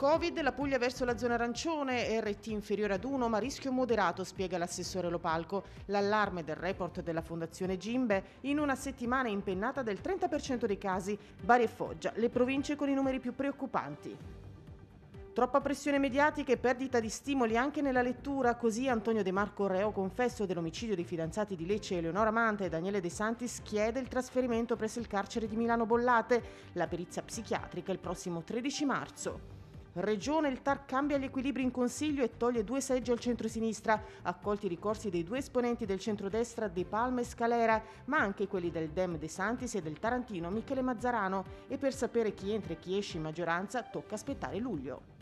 Covid, la Puglia verso la zona arancione, RT inferiore ad 1 ma rischio moderato, spiega l'assessore Lopalco. L'allarme del report della Fondazione Gimbe, in una settimana impennata del 30% dei casi, Bari e Foggia, le province con i numeri più preoccupanti. Troppa pressione mediatica e perdita di stimoli anche nella lettura, così Antonio De Marco Reo confesso dell'omicidio dei fidanzati di Lecce Eleonora Mante e Daniele De Santis chiede il trasferimento presso il carcere di Milano Bollate, la perizia psichiatrica il prossimo 13 marzo. Regione, il TAR cambia gli equilibri in Consiglio e toglie due seggi al centro-sinistra, accolti i ricorsi dei due esponenti del centrodestra De Palma e Scalera, ma anche quelli del Dem De Santis e del Tarantino Michele Mazzarano. E per sapere chi entra e chi esce in maggioranza tocca aspettare luglio.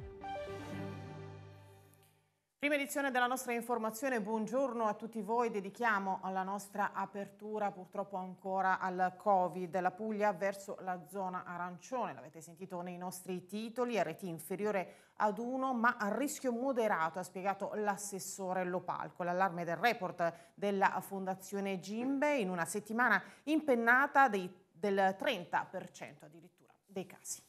Prima edizione della nostra informazione, buongiorno a tutti voi, dedichiamo alla nostra apertura purtroppo ancora al Covid, la Puglia verso la zona arancione, l'avete sentito nei nostri titoli, RT inferiore ad 1 ma a rischio moderato, ha spiegato l'assessore Lopalco, l'allarme del report della Fondazione Gimbe in una settimana impennata dei, del 30% addirittura dei casi.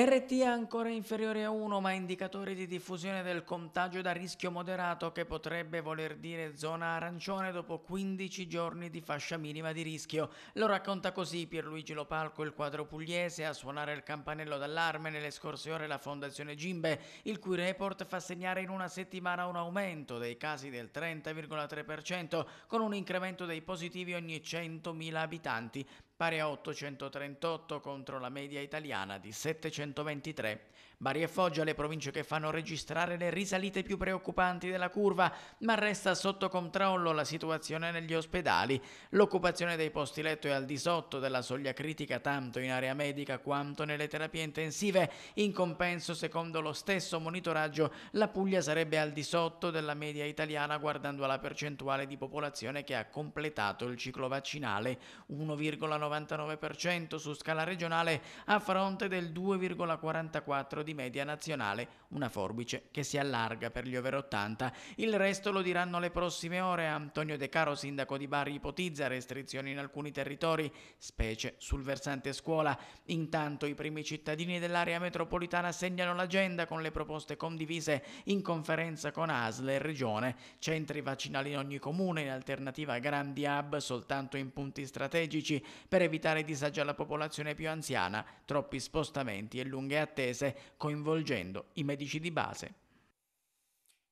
RT ancora inferiore a 1 ma indicatore di diffusione del contagio da rischio moderato che potrebbe voler dire zona arancione dopo 15 giorni di fascia minima di rischio. Lo racconta così Pierluigi Lopalco, il quadro pugliese, a suonare il campanello d'allarme nelle scorse ore la Fondazione Gimbe, il cui report fa segnare in una settimana un aumento dei casi del 30,3% con un incremento dei positivi ogni 100.000 abitanti pari a 838 contro la media italiana di 723 Bari e Foggia le province che fanno registrare le risalite più preoccupanti della curva, ma resta sotto controllo la situazione negli ospedali. L'occupazione dei posti letto è al di sotto della soglia critica tanto in area medica quanto nelle terapie intensive. In compenso, secondo lo stesso monitoraggio, la Puglia sarebbe al di sotto della media italiana guardando alla percentuale di popolazione che ha completato il ciclo vaccinale, 1,99% su scala regionale a fronte del 2,44% di media nazionale, una forbice che si allarga per gli over 80. Il resto lo diranno le prossime ore. Antonio De Caro, sindaco di Bari, ipotizza restrizioni in alcuni territori, specie sul versante scuola. Intanto i primi cittadini dell'area metropolitana segnano l'agenda con le proposte condivise in conferenza con ASL e Regione. Centri vaccinali in ogni comune, in alternativa a grandi hub soltanto in punti strategici per evitare disagi alla popolazione più anziana, troppi spostamenti e lunghe attese coinvolgendo i medici di base.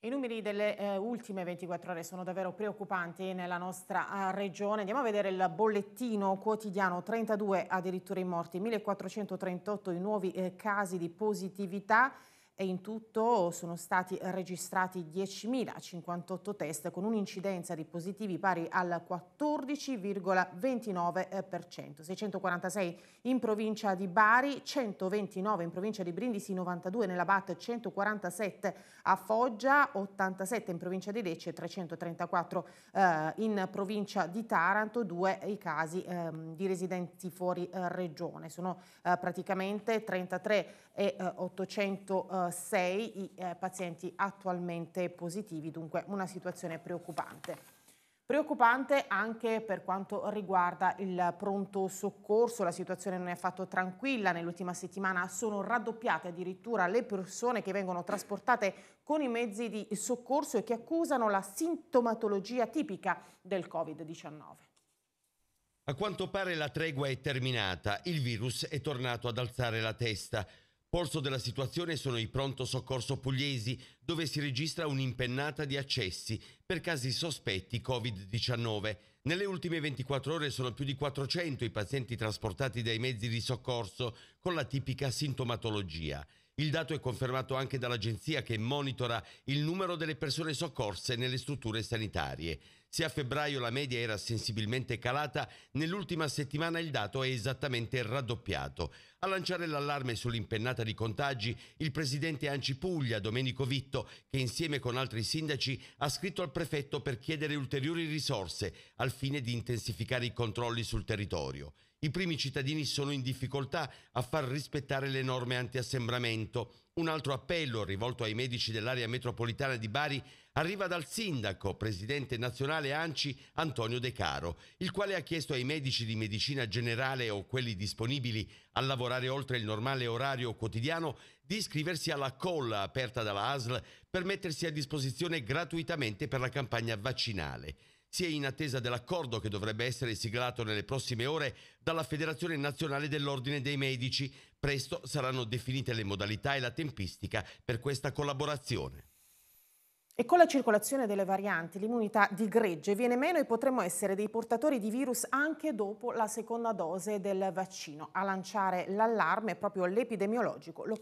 I numeri delle eh, ultime 24 ore sono davvero preoccupanti nella nostra eh, regione. Andiamo a vedere il bollettino quotidiano, 32 addirittura i morti, 1438 i nuovi eh, casi di positività e in tutto sono stati registrati 10.058 test con un'incidenza di positivi pari al 14,29%, 646 eh, in provincia di Bari, 129 in provincia di Brindisi, 92 nella BAT, 147 a Foggia, 87 in provincia di Lecce, 334 eh, in provincia di Taranto, 2 i casi eh, di residenti fuori eh, regione. Sono eh, praticamente 33 e 806 eh, i eh, pazienti attualmente positivi, dunque una situazione preoccupante. Preoccupante anche per quanto riguarda il pronto soccorso, la situazione non è affatto tranquilla, nell'ultima settimana sono raddoppiate addirittura le persone che vengono trasportate con i mezzi di soccorso e che accusano la sintomatologia tipica del Covid-19. A quanto pare la tregua è terminata, il virus è tornato ad alzare la testa. Polso della situazione sono i pronto soccorso pugliesi, dove si registra un'impennata di accessi per casi sospetti Covid-19. Nelle ultime 24 ore sono più di 400 i pazienti trasportati dai mezzi di soccorso con la tipica sintomatologia. Il dato è confermato anche dall'agenzia che monitora il numero delle persone soccorse nelle strutture sanitarie. Se a febbraio la media era sensibilmente calata, nell'ultima settimana il dato è esattamente raddoppiato. A lanciare l'allarme sull'impennata di contagi, il presidente Anci Puglia, Domenico Vitto, che insieme con altri sindaci ha scritto al prefetto per chiedere ulteriori risorse al fine di intensificare i controlli sul territorio i primi cittadini sono in difficoltà a far rispettare le norme antiassembramento. Un altro appello rivolto ai medici dell'area metropolitana di Bari arriva dal sindaco, presidente nazionale ANCI, Antonio De Caro, il quale ha chiesto ai medici di medicina generale o quelli disponibili a lavorare oltre il normale orario quotidiano di iscriversi alla colla aperta dalla ASL per mettersi a disposizione gratuitamente per la campagna vaccinale. Si è in attesa dell'accordo che dovrebbe essere siglato nelle prossime ore dalla Federazione Nazionale dell'Ordine dei Medici. Presto saranno definite le modalità e la tempistica per questa collaborazione. E con la circolazione delle varianti l'immunità di gregge viene meno e potremmo essere dei portatori di virus anche dopo la seconda dose del vaccino. A lanciare l'allarme proprio l'epidemiologico Lo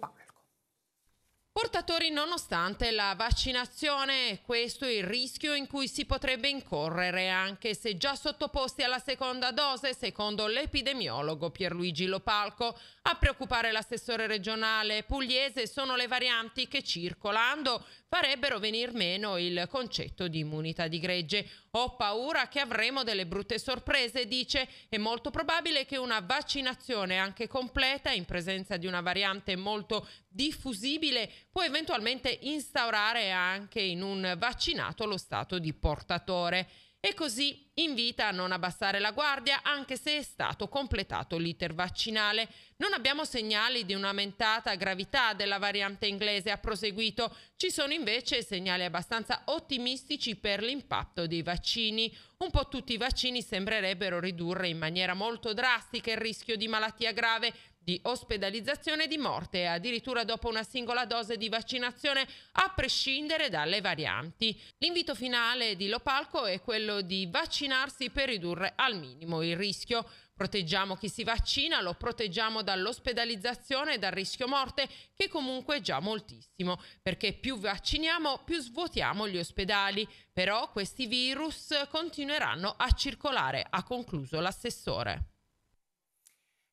Portatori nonostante la vaccinazione, questo è il rischio in cui si potrebbe incorrere anche se già sottoposti alla seconda dose, secondo l'epidemiologo Pierluigi Lopalco. A preoccupare l'assessore regionale pugliese sono le varianti che circolando farebbero venir meno il concetto di immunità di gregge. Ho paura che avremo delle brutte sorprese, dice. È molto probabile che una vaccinazione anche completa in presenza di una variante molto diffusibile può eventualmente instaurare anche in un vaccinato lo stato di portatore e così invita a non abbassare la guardia anche se è stato completato l'iter vaccinale. Non abbiamo segnali di un'aumentata gravità della variante inglese, ha proseguito. Ci sono invece segnali abbastanza ottimistici per l'impatto dei vaccini. Un po' tutti i vaccini sembrerebbero ridurre in maniera molto drastica il rischio di malattia grave, di ospedalizzazione e di morte, addirittura dopo una singola dose di vaccinazione, a prescindere dalle varianti. L'invito finale di Lopalco è quello di vaccinarsi per ridurre al minimo il rischio. Proteggiamo chi si vaccina, lo proteggiamo dall'ospedalizzazione e dal rischio morte, che comunque è già moltissimo, perché più vacciniamo, più svuotiamo gli ospedali. Però questi virus continueranno a circolare, ha concluso l'assessore.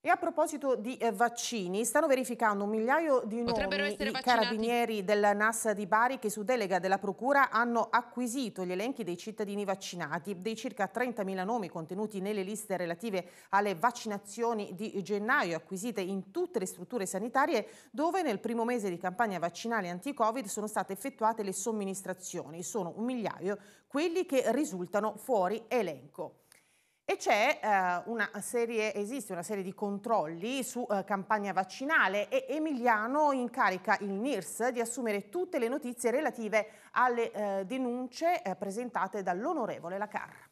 E a proposito di eh, vaccini, stanno verificando un migliaio di nomi nuovi carabinieri del NAS di Bari che su delega della Procura hanno acquisito gli elenchi dei cittadini vaccinati. Dei circa 30.000 nomi contenuti nelle liste relative alle vaccinazioni di gennaio acquisite in tutte le strutture sanitarie dove nel primo mese di campagna vaccinale anti-Covid sono state effettuate le somministrazioni. Sono un migliaio quelli che risultano fuori elenco. E c'è eh, una serie, esiste una serie di controlli su eh, campagna vaccinale e Emiliano incarica il NIRS di assumere tutte le notizie relative alle eh, denunce eh, presentate dall'onorevole Lacarra.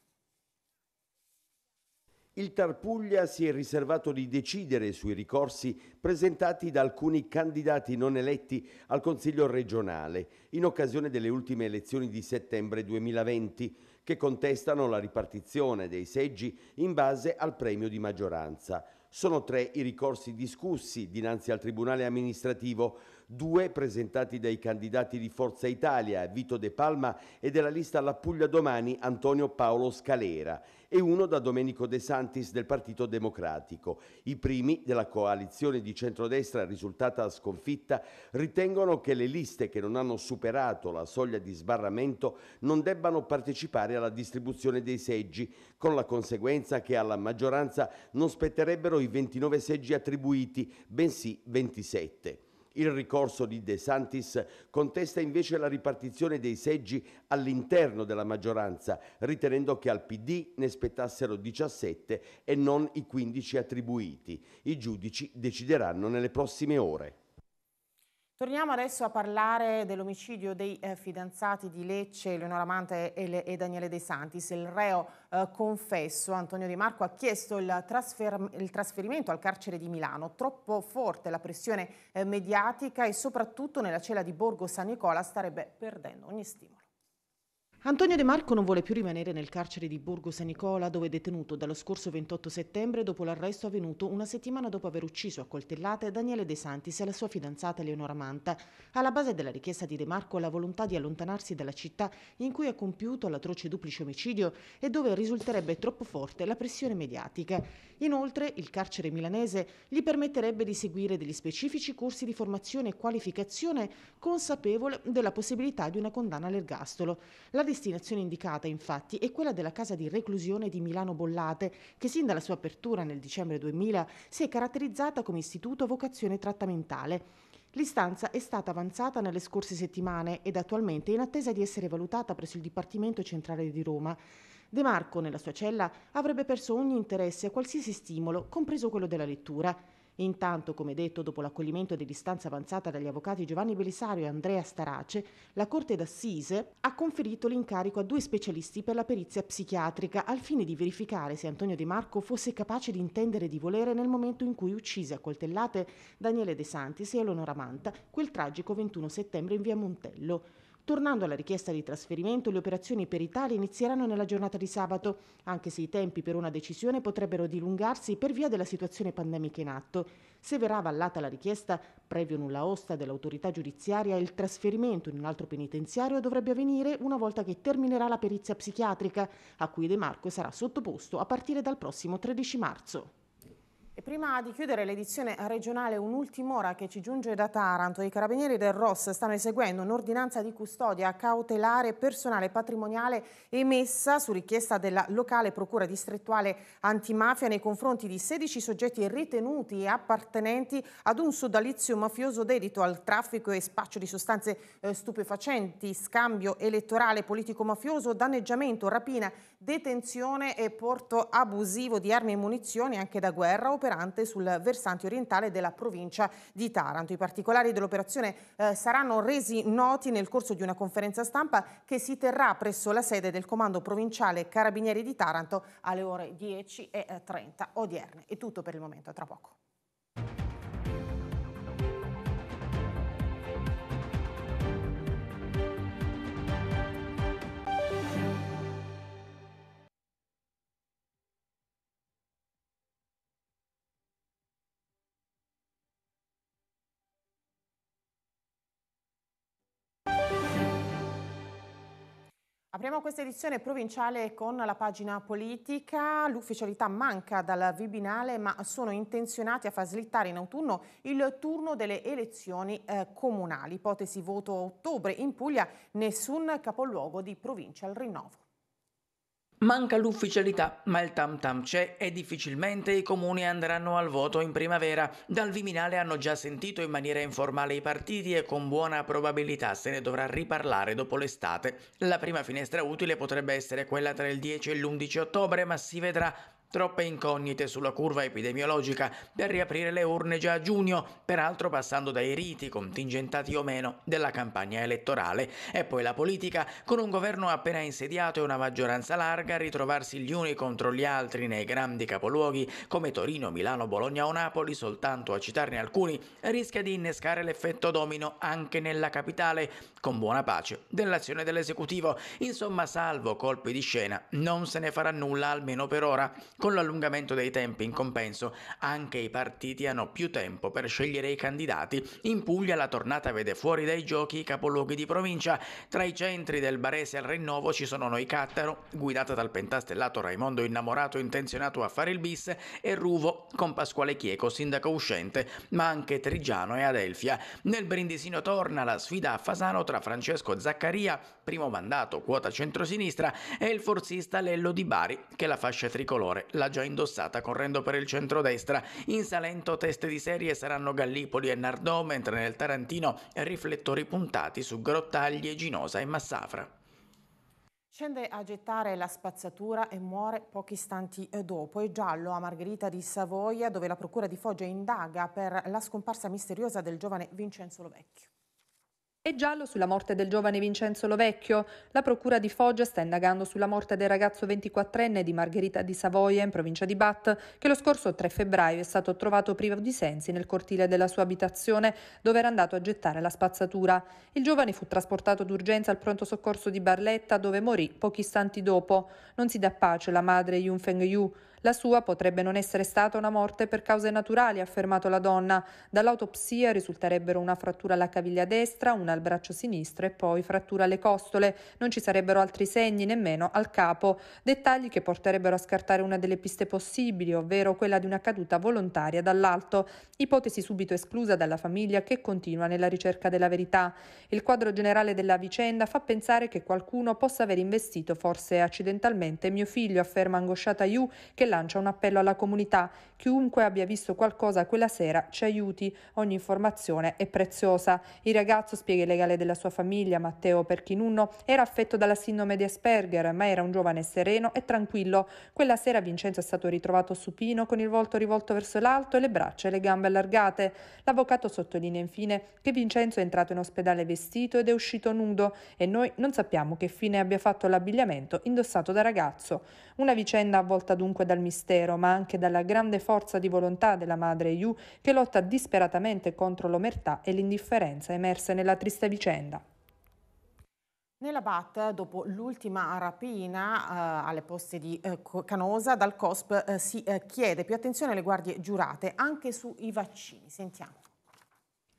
Il Tarpuglia si è riservato di decidere sui ricorsi presentati da alcuni candidati non eletti al Consiglio regionale in occasione delle ultime elezioni di settembre 2020 che contestano la ripartizione dei seggi in base al premio di maggioranza. Sono tre i ricorsi discussi dinanzi al Tribunale amministrativo due presentati dai candidati di Forza Italia, Vito De Palma, e della lista La Puglia Domani, Antonio Paolo Scalera, e uno da Domenico De Santis del Partito Democratico. I primi della coalizione di centrodestra risultata sconfitta ritengono che le liste che non hanno superato la soglia di sbarramento non debbano partecipare alla distribuzione dei seggi, con la conseguenza che alla maggioranza non spetterebbero i 29 seggi attribuiti, bensì 27. Il ricorso di De Santis contesta invece la ripartizione dei seggi all'interno della maggioranza, ritenendo che al PD ne spettassero 17 e non i 15 attribuiti. I giudici decideranno nelle prossime ore. Torniamo adesso a parlare dell'omicidio dei eh, fidanzati di Lecce, Eleonora Mante e, le, e, Daniele De Santis. Il reo eh, confesso, Antonio Di Marco, ha chiesto il, trasfer, il, trasferimento al carcere di Milano. Troppo forte la pressione eh, mediatica e soprattutto nella cella di Borgo San Nicola starebbe perdendo ogni stimolo. Antonio De Marco non vuole più rimanere nel carcere di Borgo San Nicola, dove è detenuto dallo scorso 28 settembre dopo l'arresto avvenuto una settimana dopo aver ucciso a coltellate Daniele De Santis e la sua fidanzata Eleonora Manta. Alla base della richiesta di De Marco la volontà di allontanarsi dalla città in cui ha compiuto l'atroce duplice omicidio e dove risulterebbe troppo forte la pressione mediatica. Inoltre, il carcere milanese gli permetterebbe di seguire degli specifici corsi di formazione e qualificazione consapevole della possibilità di una condanna all'ergastolo. La destinazione indicata, infatti, è quella della casa di reclusione di Milano Bollate, che sin dalla sua apertura nel dicembre 2000 si è caratterizzata come istituto a vocazione trattamentale. L'istanza è stata avanzata nelle scorse settimane ed attualmente è in attesa di essere valutata presso il Dipartimento Centrale di Roma. De Marco, nella sua cella, avrebbe perso ogni interesse a qualsiasi stimolo, compreso quello della lettura. Intanto, come detto, dopo l'accoglimento dell'istanza avanzata dagli avvocati Giovanni Belisario e Andrea Starace, la Corte d'Assise ha conferito l'incarico a due specialisti per la perizia psichiatrica al fine di verificare se Antonio Di Marco fosse capace di intendere di volere nel momento in cui uccise a coltellate Daniele De Santis e Eleonora Manta quel tragico 21 settembre in via Montello. Tornando alla richiesta di trasferimento, le operazioni per Italia inizieranno nella giornata di sabato, anche se i tempi per una decisione potrebbero dilungarsi per via della situazione pandemica in atto. Se verrà avallata la richiesta, previo nulla osta dell'autorità giudiziaria, il trasferimento in un altro penitenziario dovrebbe avvenire una volta che terminerà la perizia psichiatrica, a cui De Marco sarà sottoposto a partire dal prossimo 13 marzo. E prima di chiudere l'edizione regionale, un'ultima ora che ci giunge da Taranto. I carabinieri del ROS stanno eseguendo un'ordinanza di custodia cautelare personale patrimoniale emessa su richiesta della locale procura distrettuale antimafia nei confronti di 16 soggetti ritenuti appartenenti ad un sodalizio mafioso dedito al traffico e spaccio di sostanze eh, stupefacenti, scambio elettorale politico-mafioso, danneggiamento, rapina detenzione e porto abusivo di armi e munizioni anche da guerra operante sul versante orientale della provincia di Taranto. I particolari dell'operazione eh, saranno resi noti nel corso di una conferenza stampa che si terrà presso la sede del Comando Provinciale Carabinieri di Taranto alle ore 10.30 odierne. È tutto per il momento, a tra poco. Apriamo questa edizione provinciale con la pagina politica. L'ufficialità manca dal Vibinale, ma sono intenzionati a far slittare in autunno il turno delle elezioni eh, comunali. Ipotesi voto a ottobre in Puglia, nessun capoluogo di provincia al rinnovo. Manca l'ufficialità, ma il tam tam c'è e difficilmente i comuni andranno al voto in primavera. Dal Viminale hanno già sentito in maniera informale i partiti e con buona probabilità se ne dovrà riparlare dopo l'estate. La prima finestra utile potrebbe essere quella tra il 10 e l'11 ottobre, ma si vedrà Troppe incognite sulla curva epidemiologica per riaprire le urne già a giugno, peraltro passando dai riti, contingentati o meno, della campagna elettorale, e poi la politica, con un governo appena insediato e una maggioranza larga, ritrovarsi gli uni contro gli altri nei grandi capoluoghi come Torino, Milano, Bologna o Napoli, soltanto a citarne alcuni, rischia di innescare l'effetto domino anche nella capitale, con buona pace dell'azione dell'esecutivo. Insomma, salvo colpi di scena, non se ne farà nulla almeno per ora. Con l'allungamento dei tempi in compenso, anche i partiti hanno più tempo per scegliere i candidati. In Puglia la tornata vede fuori dai giochi i capoluoghi di provincia. Tra i centri del Barese al Rinnovo ci sono Noi Cattaro, guidata dal pentastellato Raimondo innamorato intenzionato a fare il bis, e Ruvo con Pasquale Chieco, sindaco uscente, ma anche Trigiano e Adelfia. Nel Brindisino torna la sfida a Fasano tra Francesco Zaccaria, primo mandato quota centrosinistra, e il forzista Lello Di Bari, che la fascia tricolore l'ha già indossata correndo per il centrodestra. In Salento teste di serie saranno Gallipoli e Nardò, mentre nel Tarantino riflettori puntati su Grottaglie, Ginosa e Massafra. Scende a gettare la spazzatura e muore pochi istanti eh, dopo. È giallo a Margherita di Savoia, dove la procura di Foggia indaga per la scomparsa misteriosa del giovane Vincenzo Lovecchio e giallo sulla morte del giovane Vincenzo Lovecchio. La procura di Foggia sta indagando sulla morte del ragazzo 24enne di Margherita di Savoia in provincia di Bat, che lo scorso 3 febbraio è stato trovato privo di sensi nel cortile della sua abitazione, dove era andato a gettare la spazzatura. Il giovane fu trasportato d'urgenza al pronto soccorso di Barletta, dove morì pochi istanti dopo. Non si dà pace la madre Yun Feng Yu. La sua potrebbe non essere stata una morte per cause naturali, ha affermato la donna. Dall'autopsia risulterebbero una frattura alla caviglia destra, una al braccio sinistro e poi frattura alle costole. Non ci sarebbero altri segni nemmeno al capo. Dettagli che porterebbero a scartare una delle piste possibili, ovvero quella di una caduta volontaria dall'alto. Ipotesi subito esclusa dalla famiglia che continua nella ricerca della verità. Il quadro generale della vicenda fa pensare che qualcuno possa aver investito, forse accidentalmente, mio figlio, afferma angosciata Yu, che lancia un appello alla comunità. Chiunque abbia visto qualcosa quella sera ci aiuti, ogni informazione è preziosa. Il ragazzo, spiega il legale della sua famiglia, Matteo Perchinunno, era affetto dalla sindrome di Asperger, ma era un giovane sereno e tranquillo. Quella sera Vincenzo è stato ritrovato supino con il volto rivolto verso l'alto e le braccia e le gambe allargate. L'avvocato sottolinea infine che Vincenzo è entrato in ospedale vestito ed è uscito nudo e noi non sappiamo che fine abbia fatto l'abbigliamento indossato da ragazzo. Una vicenda avvolta dunque dal dal mistero, ma anche dalla grande forza di volontà della madre Yu che lotta disperatamente contro l'omertà e l'indifferenza emerse nella triste vicenda. Nella BAT, dopo l'ultima rapina eh, alle poste di eh, Canosa, dal COSP eh, si eh, chiede più attenzione alle guardie giurate anche sui vaccini. Sentiamo.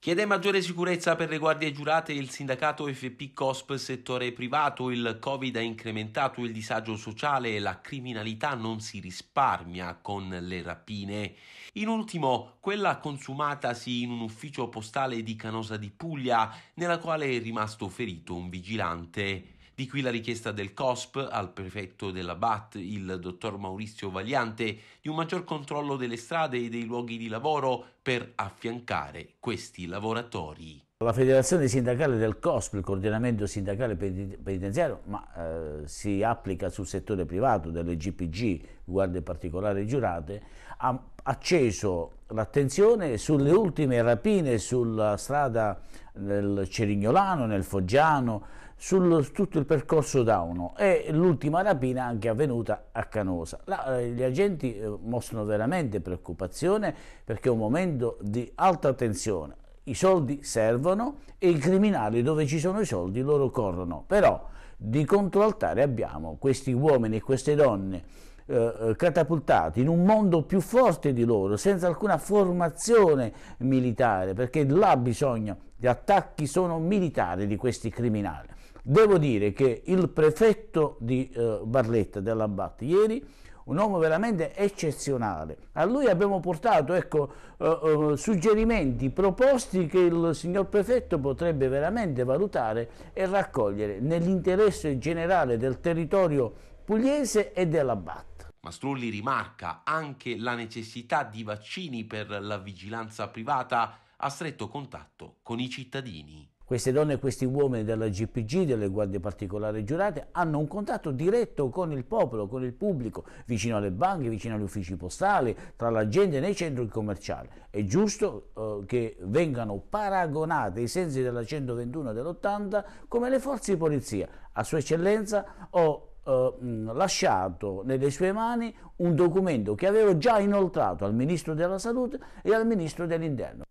Chiede maggiore sicurezza per le guardie giurate il sindacato FP Cosp settore privato. Il Covid ha incrementato il disagio sociale e la criminalità non si risparmia con le rapine. In ultimo, quella consumatasi in un ufficio postale di Canosa di Puglia, nella quale è rimasto ferito un vigilante. Di qui la richiesta del COSP al prefetto della BAT, il dottor Maurizio Vagliante, di un maggior controllo delle strade e dei luoghi di lavoro per affiancare questi lavoratori. La federazione sindacale del COSP, il coordinamento sindacale penitenziario, ma eh, si applica sul settore privato delle GPG, guardie particolari giurate, ha acceso l'attenzione sulle ultime rapine sulla strada nel Cerignolano, nel Foggiano, su tutto il percorso da uno e l'ultima rapina anche avvenuta a Canosa. La, eh, gli agenti eh, mostrano veramente preoccupazione perché è un momento di alta tensione, i soldi servono e i criminali dove ci sono i soldi loro corrono, però di controaltare abbiamo questi uomini e queste donne eh, catapultati in un mondo più forte di loro, senza alcuna formazione militare, perché là bisogna, gli attacchi sono militari di questi criminali. Devo dire che il prefetto di eh, Barletta dell'Abbat ieri un uomo veramente eccezionale. A lui abbiamo portato ecco, eh, eh, suggerimenti, proposti che il signor prefetto potrebbe veramente valutare e raccogliere nell'interesse generale del territorio pugliese e della BAT. Mastrolli rimarca anche la necessità di vaccini per la vigilanza privata a stretto contatto con i cittadini. Queste donne e questi uomini della GPG, delle guardie particolari giurate, hanno un contatto diretto con il popolo, con il pubblico, vicino alle banche, vicino agli uffici postali, tra la gente nei centri commerciali. È giusto eh, che vengano paragonate ai sensi della 121 e dell'80 come le forze di polizia. A Sua Eccellenza ho eh, lasciato nelle sue mani un documento che avevo già inoltrato al Ministro della Salute e al Ministro dell'Interno.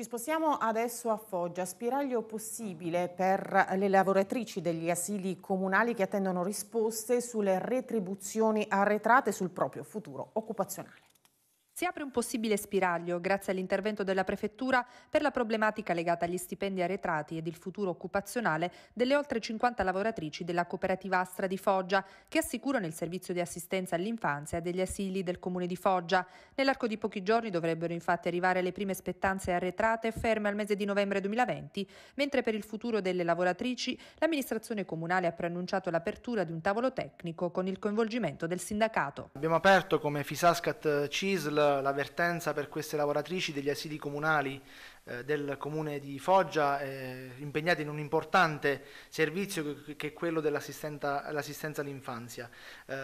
Ci spostiamo adesso a Foggia, spiraglio possibile per le lavoratrici degli asili comunali che attendono risposte sulle retribuzioni arretrate sul proprio futuro occupazionale. Si apre un possibile spiraglio, grazie all'intervento della Prefettura, per la problematica legata agli stipendi arretrati ed il futuro occupazionale delle oltre 50 lavoratrici della cooperativa Astra di Foggia, che assicurano il servizio di assistenza all'infanzia degli asili del comune di Foggia. Nell'arco di pochi giorni dovrebbero infatti arrivare le prime spettanze arretrate ferme al mese di novembre 2020, mentre per il futuro delle lavoratrici l'amministrazione comunale ha preannunciato l'apertura di un tavolo tecnico con il coinvolgimento del sindacato. Abbiamo aperto come Fisascat eh, CISL l'avvertenza per queste lavoratrici degli asili comunali eh, del comune di Foggia, eh, impegnate in un importante servizio che, che è quello dell'assistenza all'infanzia. Eh,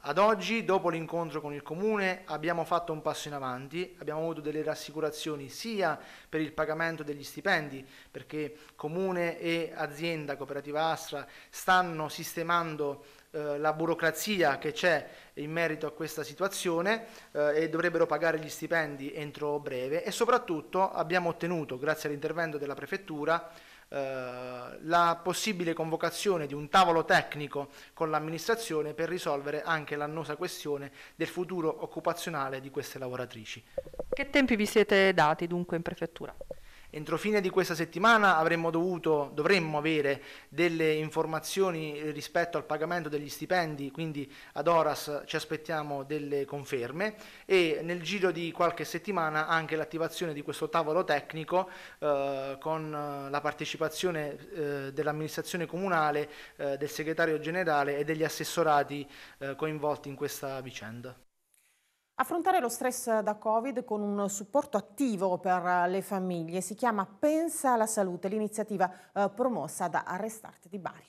ad oggi, dopo l'incontro con il comune, abbiamo fatto un passo in avanti, abbiamo avuto delle rassicurazioni sia per il pagamento degli stipendi, perché comune e azienda cooperativa Astra stanno sistemando eh, la burocrazia che c'è in merito a questa situazione eh, e dovrebbero pagare gli stipendi entro breve e soprattutto abbiamo ottenuto, grazie all'intervento della Prefettura, eh, la possibile convocazione di un tavolo tecnico con l'amministrazione per risolvere anche l'annosa questione del futuro occupazionale di queste lavoratrici. Che tempi vi siete dati dunque in prefettura? Entro fine di questa settimana avremmo dovuto, dovremmo avere delle informazioni eh, rispetto al pagamento degli stipendi, quindi ad Oras ci aspettiamo delle conferme e nel giro di qualche settimana anche l'attivazione di questo tavolo tecnico eh, con eh, la partecipazione eh, dell'amministrazione comunale, eh, del segretario generale e degli assessorati eh, coinvolti in questa vicenda. Affrontare lo stress da Covid con un supporto attivo per le famiglie si chiama Pensa alla salute, l'iniziativa eh, promossa da Arrestarti di Bari.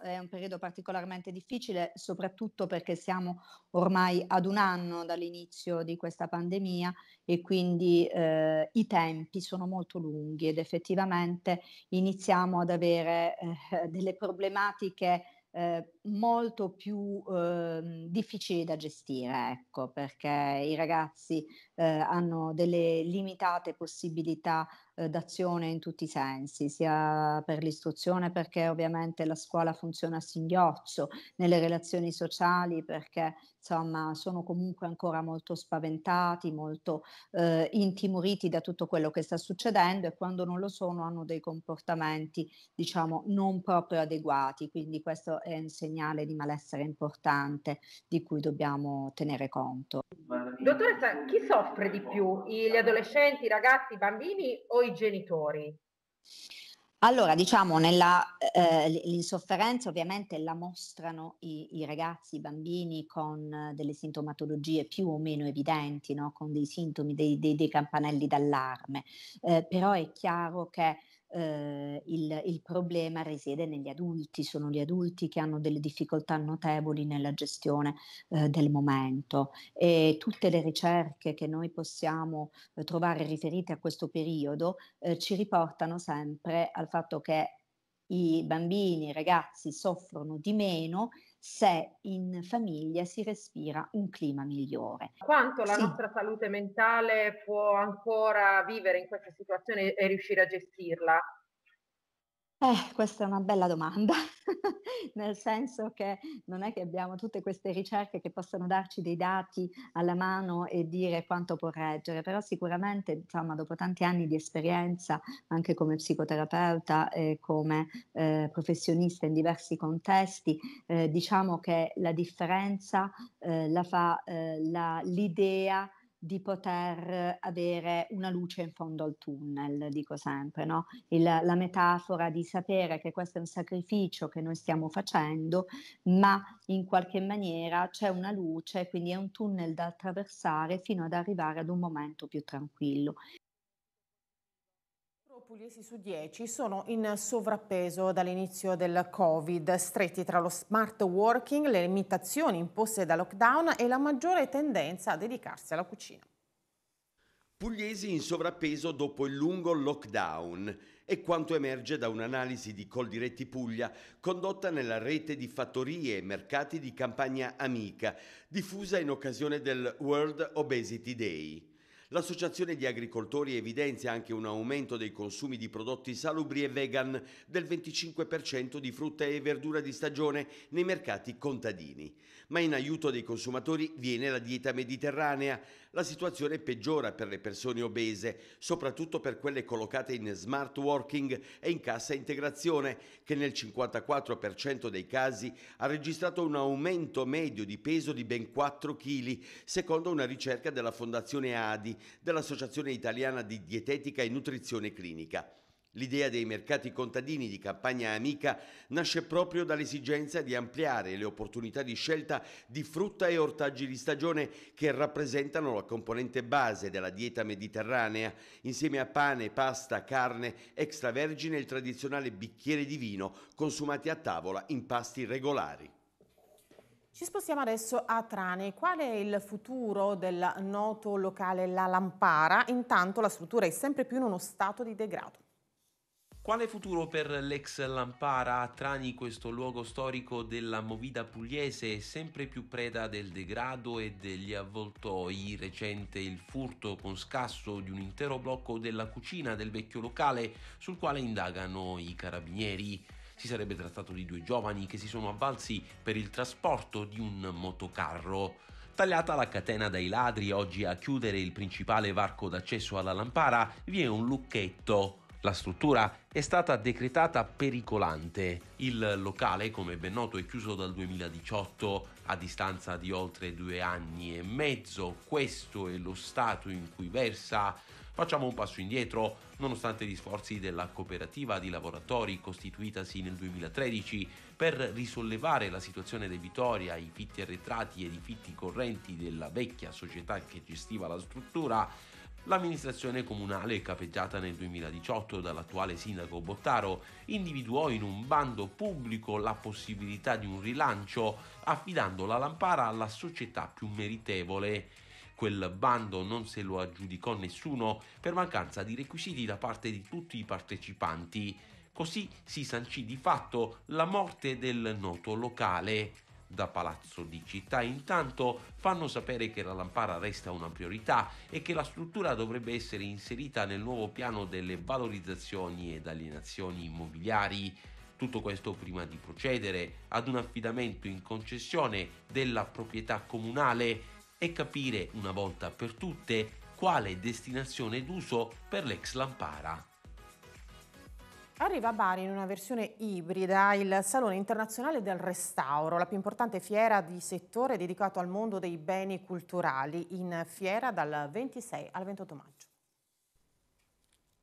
È un periodo particolarmente difficile, soprattutto perché siamo ormai ad un anno dall'inizio di questa pandemia e quindi eh, i tempi sono molto lunghi ed effettivamente iniziamo ad avere eh, delle problematiche Ehm, molto più eh, difficili da gestire, ecco, perché i ragazzi eh, hanno delle limitate possibilità eh, d'azione in tutti i sensi, sia per l'istruzione perché ovviamente la scuola funziona a singhiozzo, nelle relazioni sociali perché insomma sono comunque ancora molto spaventati, molto eh, intimoriti da tutto quello che sta succedendo e quando non lo sono hanno dei comportamenti diciamo non proprio adeguati, quindi questo è un segnale di malessere importante di cui dobbiamo tenere conto. Dottoressa, chi soffre di più? Gli adolescenti, i ragazzi, i bambini o i genitori? Allora, diciamo, nella, eh, l'insofferenza ovviamente la mostrano i, i, ragazzi, i bambini con eh, delle sintomatologie più o meno evidenti, no? con dei sintomi, dei, dei, dei campanelli d'allarme, eh, però è chiaro che eh, il, il, problema risiede negli adulti, sono gli adulti che hanno delle difficoltà notevoli nella gestione eh, del momento e tutte le ricerche che noi possiamo eh, trovare riferite a questo periodo eh, ci riportano sempre al fatto che i bambini, i ragazzi soffrono di meno se in famiglia si respira un clima migliore. Quanto la sì. nostra salute mentale può ancora vivere in questa situazione e riuscire a gestirla? Eh, questa è una bella domanda, nel senso che non è che abbiamo tutte queste ricerche che possono darci dei dati alla mano e dire quanto può reggere, però sicuramente insomma, dopo tanti anni di esperienza anche come psicoterapeuta e come eh, professionista in diversi contesti, eh, diciamo che la differenza eh, la fa eh, la, l'idea di poter avere una luce in fondo al tunnel, dico sempre, no? Il, la metafora di sapere che questo è un sacrificio che noi stiamo facendo, ma in qualche maniera c'è una luce, quindi è un tunnel da attraversare fino ad arrivare ad un momento più tranquillo pugliesi su 10 sono in sovrappeso dall'inizio del Covid, stretti tra lo smart working, le limitazioni imposte da lockdown e la maggiore tendenza a dedicarsi alla cucina. Pugliesi in sovrappeso dopo il lungo lockdown è quanto emerge da un'analisi di Coldiretti Puglia condotta nella rete di fattorie e mercati di campagna Amica, diffusa in occasione del World Obesity Day. L'associazione di agricoltori evidenzia anche un aumento dei consumi di prodotti salubri e vegan del 25% di frutta e verdura di stagione nei mercati contadini. Ma in aiuto dei consumatori viene la dieta mediterranea, la situazione peggiora per le persone obese, soprattutto per quelle collocate in smart working e in cassa integrazione, che nel 54% dei casi ha registrato un aumento medio di peso di ben 4 kg, secondo una ricerca della Fondazione ADI, dell'Associazione Italiana di Dietetica e Nutrizione Clinica. L'idea dei mercati contadini di campagna amica nasce proprio dall'esigenza di ampliare le opportunità di scelta di frutta e ortaggi di stagione che rappresentano la componente base della dieta mediterranea, insieme a pane, pasta, carne, extravergine e il tradizionale bicchiere di vino consumati a tavola in pasti regolari. Ci spostiamo adesso a Trani. Qual è il futuro del noto locale La Lampara? Intanto la struttura è sempre più in uno stato di degrado. Quale futuro per l'ex Lampara a Trani, questo luogo storico della movida pugliese, sempre più preda del degrado e degli avvoltoi? Recente il furto con scasso di un intero blocco della cucina del vecchio locale, sul quale indagano i carabinieri. Si sarebbe trattato di due giovani che si sono avvalsi per il trasporto di un motocarro. Tagliata la catena dai ladri, oggi a chiudere il principale varco d'accesso alla Lampara vi è un lucchetto la struttura è stata decretata pericolante. Il locale, come ben noto, è chiuso dal 2018 a distanza di oltre due anni e mezzo. Questo è lo stato in cui versa. Facciamo un passo indietro, nonostante gli sforzi della cooperativa di lavoratori costituitasi nel 2013 per risollevare la situazione debitoria, i fitti arretrati ed i fitti correnti della vecchia società che gestiva la struttura, L'amministrazione comunale, capeggiata nel 2018 dall'attuale sindaco Bottaro, individuò in un bando pubblico la possibilità di un rilancio affidando la Lampara alla società più meritevole. Quel bando non se lo aggiudicò nessuno per mancanza di requisiti da parte di tutti i partecipanti. Così si sancì di fatto la morte del noto locale da Palazzo di Città. Intanto fanno sapere che la Lampara resta una priorità e che la struttura dovrebbe essere inserita nel nuovo piano delle valorizzazioni ed alienazioni immobiliari. Tutto questo prima di procedere ad un affidamento in concessione della proprietà comunale e capire una volta per tutte quale destinazione d'uso per l'ex Lampara. Arriva a Bari in una versione ibrida il Salone Internazionale del Restauro, la più importante fiera di settore dedicato al mondo dei beni culturali, in fiera dal 26 al 28 maggio.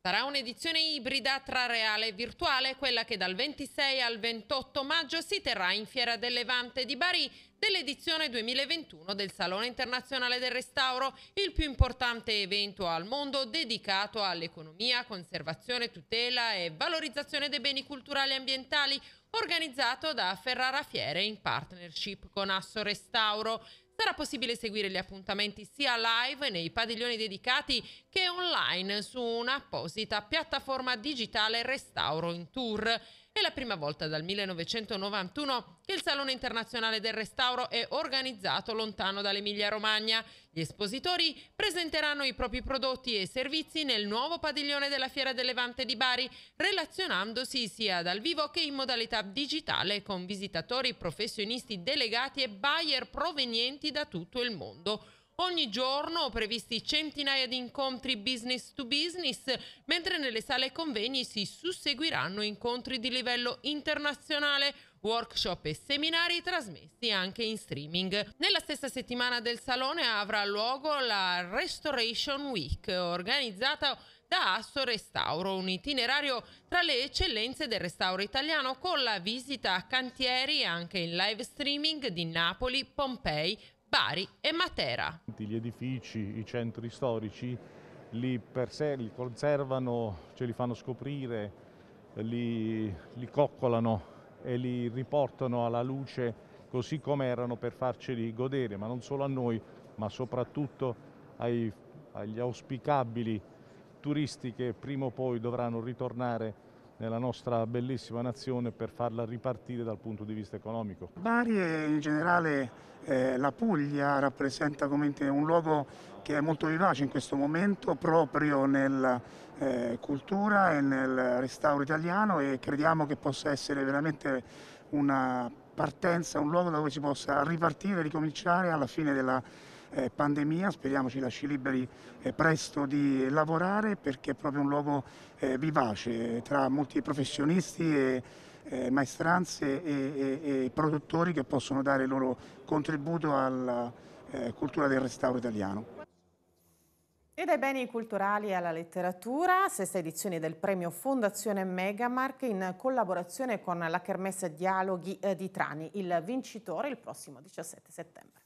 Sarà un'edizione ibrida tra reale e virtuale, quella che dal 26 al 28 maggio si terrà in Fiera del Levante di Bari dell'edizione 2021 del Salone Internazionale del Restauro, il più importante evento al mondo dedicato all'economia, conservazione, tutela e valorizzazione dei beni culturali e ambientali, organizzato da Ferrara Fiere in partnership con Asso Restauro. Sarà possibile seguire gli appuntamenti sia live nei padiglioni dedicati che online su un'apposita piattaforma digitale Restauro in Tour. È la prima volta dal 1991 che il Salone Internazionale del Restauro è organizzato lontano dall'Emilia-Romagna. Gli espositori presenteranno i propri prodotti e servizi nel nuovo padiglione della Fiera del Levante di Bari, relazionandosi sia dal vivo che in modalità digitale con visitatori professionisti delegati e buyer provenienti da tutto il mondo. Ogni giorno previsti centinaia di incontri business to business, mentre nelle sale convegni si susseguiranno incontri di livello internazionale workshop e seminari trasmessi anche in streaming. Nella stessa settimana del salone avrà luogo la Restoration Week, organizzata da Asso Restauro, un itinerario tra le eccellenze del restauro italiano con la visita a cantieri anche in live streaming di Napoli, Pompei, Bari e Matera. Gli edifici, i centri storici li, sé, li conservano, ce li fanno scoprire, li, li coccolano e li riportano alla luce così come erano per farceli godere, ma non solo a noi, ma soprattutto ai, agli auspicabili turisti che prima o poi dovranno ritornare nella nostra bellissima nazione per farla ripartire dal punto di vista economico. Bari e in generale eh, la Puglia rappresenta un luogo che è molto vivace in questo momento proprio nella eh, cultura e nel restauro italiano e crediamo che possa essere veramente una partenza, un luogo da dove si possa ripartire ricominciare alla fine della eh, pandemia, speriamo ci lasci liberi eh, presto di lavorare perché è proprio un luogo eh, vivace tra molti professionisti e eh, maestranze e, e, e, produttori che possono dare il loro contributo alla eh, cultura del restauro italiano. E dai beni culturali alla letteratura, sesta edizione del premio Fondazione Megamark in collaborazione con la Kermesse Dialoghi di Trani, il vincitore il prossimo 17 settembre.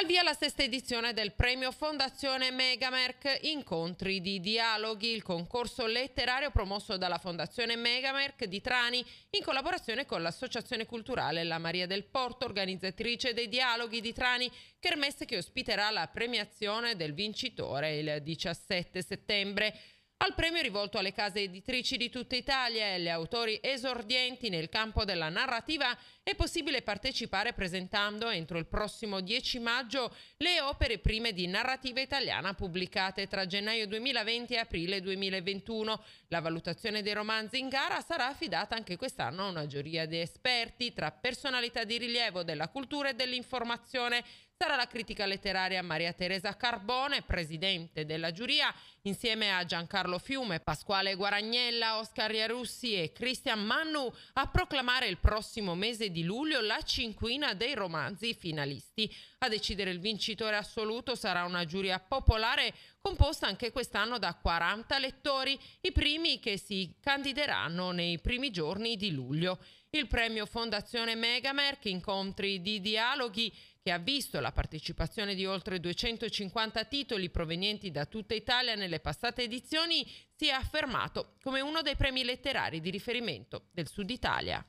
Al via la sesta edizione del premio Fondazione Megamerck Incontri di Dialoghi, il concorso letterario promosso dalla Fondazione Megamerck di Trani in collaborazione con l'Associazione Culturale La Maria del Porto, organizzatrice dei Dialoghi di Trani, kermesse che ospiterà la premiazione del vincitore il 17 settembre. Al premio rivolto alle case editrici di tutta Italia e agli autori esordienti nel campo della narrativa è possibile partecipare presentando entro il prossimo 10 maggio le opere prime di narrativa italiana pubblicate tra gennaio 2020 e aprile 2021. La valutazione dei romanzi in gara sarà affidata anche quest'anno a una giuria di esperti tra personalità di rilievo della cultura e dell'informazione sarà la critica letteraria Maria Teresa Carbone, presidente della giuria, insieme a Giancarlo Fiume, Pasquale Guaragnella, Oscar Iarussi e Cristian Mannu a proclamare il prossimo mese di luglio la cinquina dei romanzi finalisti. A decidere il vincitore assoluto sarà una giuria popolare composta anche quest'anno da 40 lettori, i primi che si candideranno nei primi giorni di luglio. Il premio Fondazione Megamer, che incontri di dialoghi che ha visto la partecipazione di oltre 250 titoli provenienti da tutta Italia nelle passate edizioni, si è affermato come uno dei premi letterari di riferimento del Sud Italia.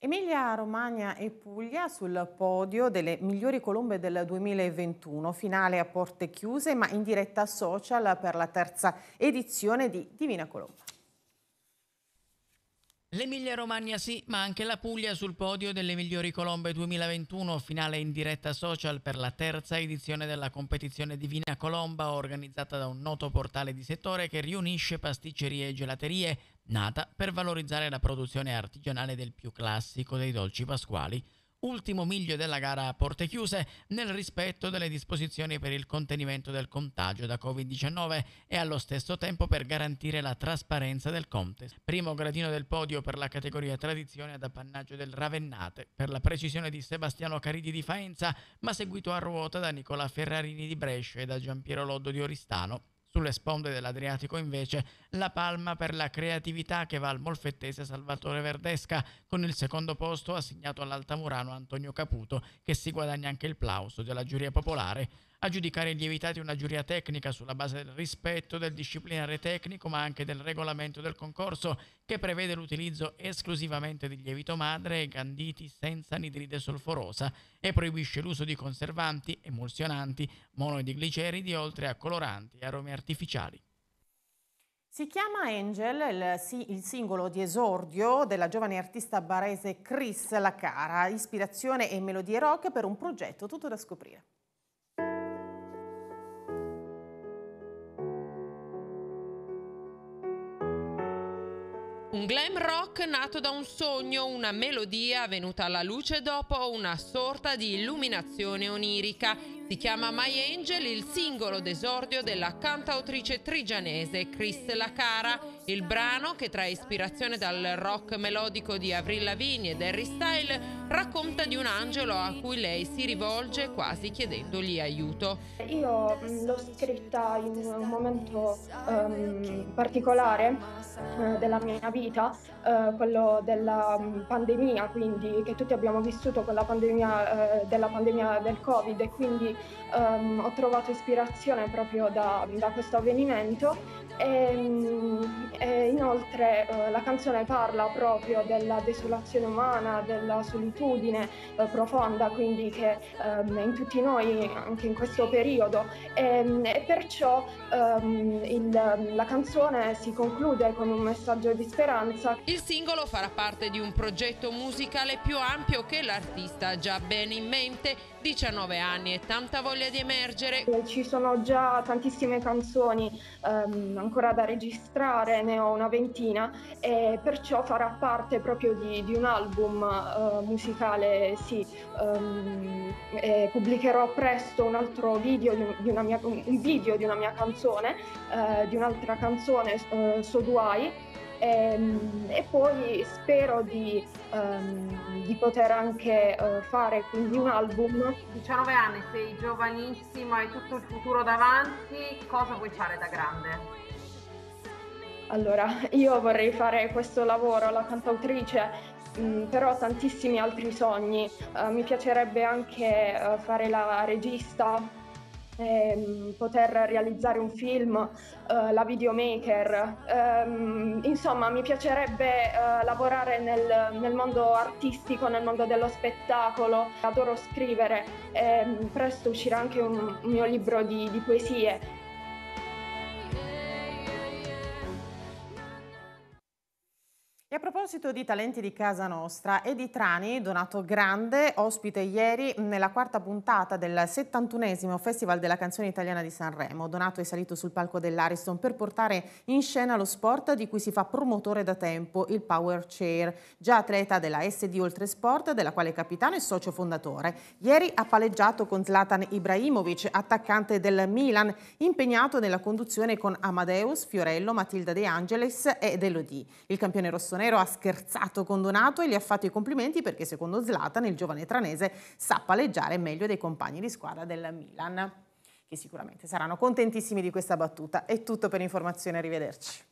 Emilia, Romagna e Puglia sul podio delle migliori colombe del 2021, finale a porte chiuse ma in diretta social per la terza edizione di Divina Colomba. L'Emilia Romagna sì, ma anche la Puglia sul podio delle migliori colombe 2021, finale in diretta social per la terza edizione della competizione Divina Colomba organizzata da un noto portale di settore che riunisce pasticcerie e gelaterie, nata per valorizzare la produzione artigianale del più classico dei dolci pasquali, ultimo miglio della gara a porte chiuse nel rispetto delle disposizioni per il contenimento del contagio da Covid-19 e allo stesso tempo per garantire la trasparenza del contest. Primo gradino del podio per la categoria tradizione ad appannaggio del Ravennate, per la precisione di Sebastiano Caridi di Faenza, ma seguito a ruota da Nicola Ferrarini di Brescia e da Giampiero Loddo di Oristano. Sulle sponde dell'Adriatico invece la palma per la creatività che va al molfettese Salvatore Verdesca con il secondo posto assegnato all'altamurano Antonio Caputo che si guadagna anche il plauso della giuria popolare a giudicare gli evitati una giuria tecnica sulla base del rispetto del disciplinare tecnico ma anche del regolamento del concorso che prevede l'utilizzo esclusivamente di lievito madre e canditi senza nitride solforosa e proibisce l'uso di conservanti, emulsionanti, monoidigliceridi oltre a coloranti e aromi artificiali. Si chiama Angel, il, il, singolo di esordio della giovane artista barese Chris Lacara, ispirazione e melodie rock per un progetto tutto da scoprire. Un glam rock nato da un sogno, una melodia venuta alla luce dopo una sorta di illuminazione onirica. Si chiama My Angel il singolo d'esordio della cantautrice trigianese Chris Lacara il brano, che trae ispirazione dal rock melodico di Avril Lavigne e Harry Style, racconta di un angelo a cui lei si rivolge quasi chiedendogli aiuto. Io mm, l'ho scritta in un momento um, particolare uh, della mia vita, uh, quello della mm, pandemia, quindi che tutti abbiamo vissuto con la pandemia uh, della pandemia del Covid e quindi um, ho trovato ispirazione proprio da, da questo avvenimento e, ehm, e eh, inoltre eh, la canzone parla proprio della desolazione umana, della solitudine eh, profonda, quindi che è ehm, in tutti noi anche in questo periodo. E, ehm, e perciò ehm, il, la canzone si conclude con un messaggio di speranza. Il singolo farà parte di un progetto musicale più ampio che l'artista ha già bene in mente 19 anni e tanta voglia di emergere. Ci sono già tantissime canzoni ehm, ancora da registrare, ne ho una ventina, e perciò farà parte proprio di, di un album uh, musicale, sì. Um, pubblicherò presto un altro video di, di una mia, un video di una mia canzone, uh, di un'altra canzone, uh, So Do I, e, ehm, e, poi spero di, um, di poter anche uh, fare quindi un album. 19 anni, sei giovanissimo, hai tutto il futuro davanti, cosa vuoi fare da grande? Allora, io vorrei fare questo lavoro, la cantautrice, mm, però ho tantissimi altri sogni. Uh, mi piacerebbe anche uh, fare la regista, ehm, poter realizzare un film, uh, la videomaker. Um, insomma, mi piacerebbe lavorare nel, nel, mondo artistico, nel mondo dello spettacolo. Adoro scrivere. e, mm, presto uscirà anche un, un mio libro di, di poesie E a proposito di talenti di casa nostra e Trani, Donato Grande, ospite ieri nella quarta puntata del 71 esimo Festival della Canzone Italiana di Sanremo. Donato è salito sul palco dell'Ariston per portare in scena lo sport di cui si fa promotore da tempo, il Power Chair, già atleta della SD Oltre Sport, della quale è capitano e socio fondatore. Ieri ha palleggiato con Zlatan Ibrahimovic, attaccante del Milan, impegnato nella conduzione con Amadeus, Fiorello, Matilda De Angelis ed Elodie. Il campione rosso Nero ha scherzato con Donato e gli ha fatto i complimenti perché secondo Zlatan il giovane tranese sa palleggiare meglio dei compagni di squadra del Milan, che sicuramente saranno contentissimi di questa battuta. È tutto per informazione, arrivederci.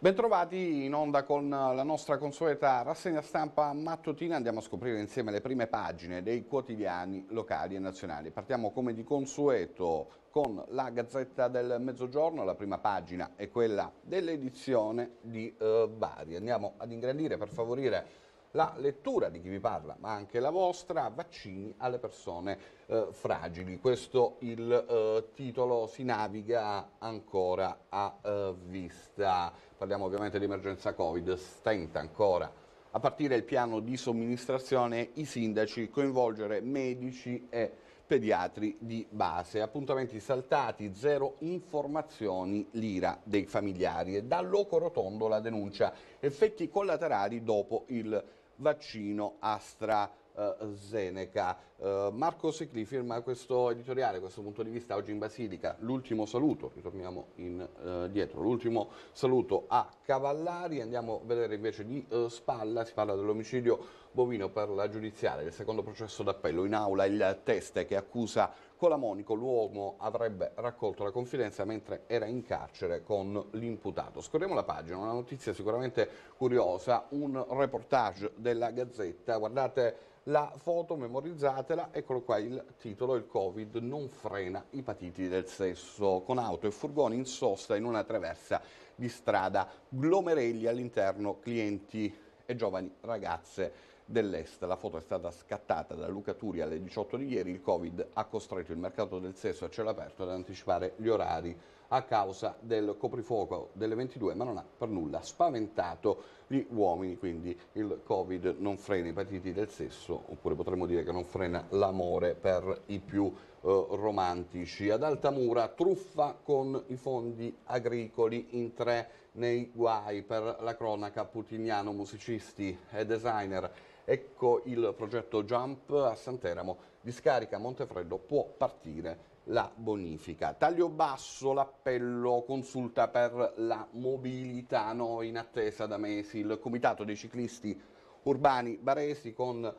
Bentrovati in onda con la nostra consueta rassegna stampa mattutina, andiamo a scoprire insieme le prime pagine dei quotidiani locali e nazionali. Partiamo come di consueto con la Gazzetta del Mezzogiorno, la prima pagina è quella dell'edizione di eh, Bari. Andiamo ad ingrandire per favorire la lettura di chi vi parla, ma anche la vostra, vaccini alle persone eh, fragili. Questo il eh, titolo si naviga ancora a eh, vista parliamo ovviamente di emergenza Covid, stenta ancora a partire il piano di somministrazione i sindaci coinvolgere medici e pediatri di base. Appuntamenti saltati, zero informazioni, l'ira dei familiari. E da Locorotondo la denuncia effetti collaterali dopo il vaccino AstraZeneca eh, Zeneca. Eh, Marco Sicli firma questo editoriale, questo punto di vista, oggi in Basilica, l'ultimo saluto, ritorniamo indietro, eh, l'ultimo saluto a Cavallari, andiamo a vedere invece di eh, Spalla, si parla dell'omicidio bovino per la giudiziaria, del secondo processo d'appello, in aula il test che accusa Colamonico, l'uomo avrebbe raccolto la confidenza mentre era in carcere con l'imputato. Scorriamo la pagina, una notizia sicuramente curiosa, un reportage della Gazzetta, guardate la foto, memorizzatela, eccolo qua il titolo, il Covid non frena i patiti del sesso, con auto e furgoni in sosta in una traversa di strada, glomerelli all'interno, clienti e giovani ragazze dell'Est. La foto è stata scattata da Luca Turi alle 18 di ieri, il Covid ha costretto il mercato del sesso a cielo aperto ad anticipare gli orari a causa del coprifuoco delle 22, ma non ha per nulla spaventato gli uomini, quindi il Covid non frena i patiti del sesso, oppure potremmo dire che non frena l'amore per i più eh, romantici. Ad Altamura truffa con i fondi agricoli in tre nei guai per la cronaca putiniano, musicisti e designer. Ecco il progetto Jump a Santeramo, discarica Montefreddo può partire la bonifica. Taglio basso l'appello consulta per la mobilità, no, in attesa da mesi il Comitato dei ciclisti urbani baresi con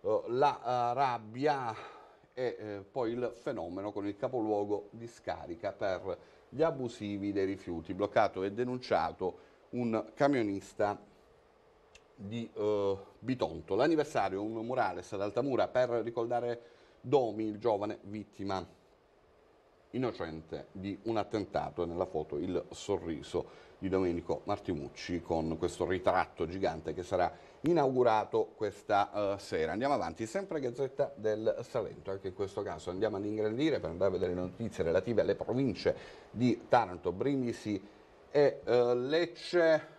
uh, la uh, rabbia e eh, poi il fenomeno con il capoluogo di scarica per gli abusivi dei rifiuti. Bloccato e denunciato un camionista di uh, Bitonto. L'anniversario, un murales ad Altamura per ricordare Domi, il giovane vittima innocente di un attentato e nella foto il sorriso di Domenico Martimucci con questo ritratto gigante che sarà inaugurato questa uh, sera. Andiamo avanti, sempre Gazzetta del Salento, anche in questo caso andiamo ad ingrandire per andare a vedere le notizie relative alle province di Taranto, Brindisi e uh, Lecce.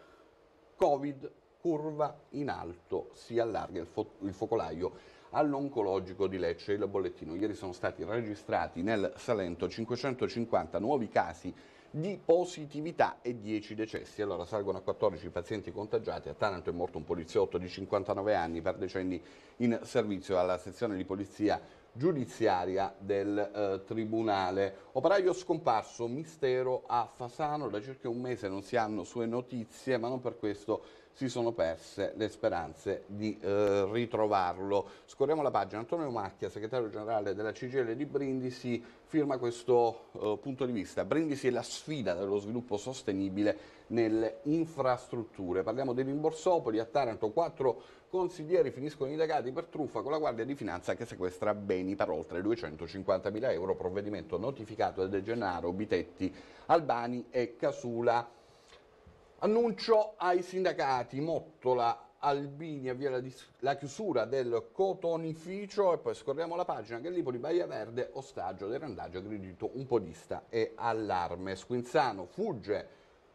Covid, curva in alto, si allarga il, fo il focolaio all'oncologico di Lecce. Il bollettino. Ieri sono stati registrati nel Salento 550 nuovi casi di positività e 10 decessi. Allora salgono a 14 pazienti contagiati. A Taranto è morto un poliziotto di 59 anni per decenni in servizio alla sezione di polizia giudiziaria del eh, Tribunale. Operaio scomparso, mistero a Fasano, da circa un mese non si hanno sue notizie, ma non per questo si sono perse le speranze di eh, ritrovarlo. Scorriamo la pagina. Antonio Macchia, segretario generale della CGL di Brindisi, firma questo eh, punto di vista. Brindisi è la sfida dello sviluppo sostenibile nelle infrastrutture. Parliamo di Rimborsopoli, a Taranto quattro consiglieri finiscono indagati per truffa con la Guardia di Finanza che sequestra beni per oltre 250.000 euro, provvedimento notificato da De Gennaro, Bitetti, Albani e Casula. Annuncio ai sindacati Mottola, Albini avvia la, la, chiusura del cotonificio e poi scorriamo la pagina Gallipoli, Baia Verde, ostaggio del randaggio aggredito un podista e allarme. Squinzano fugge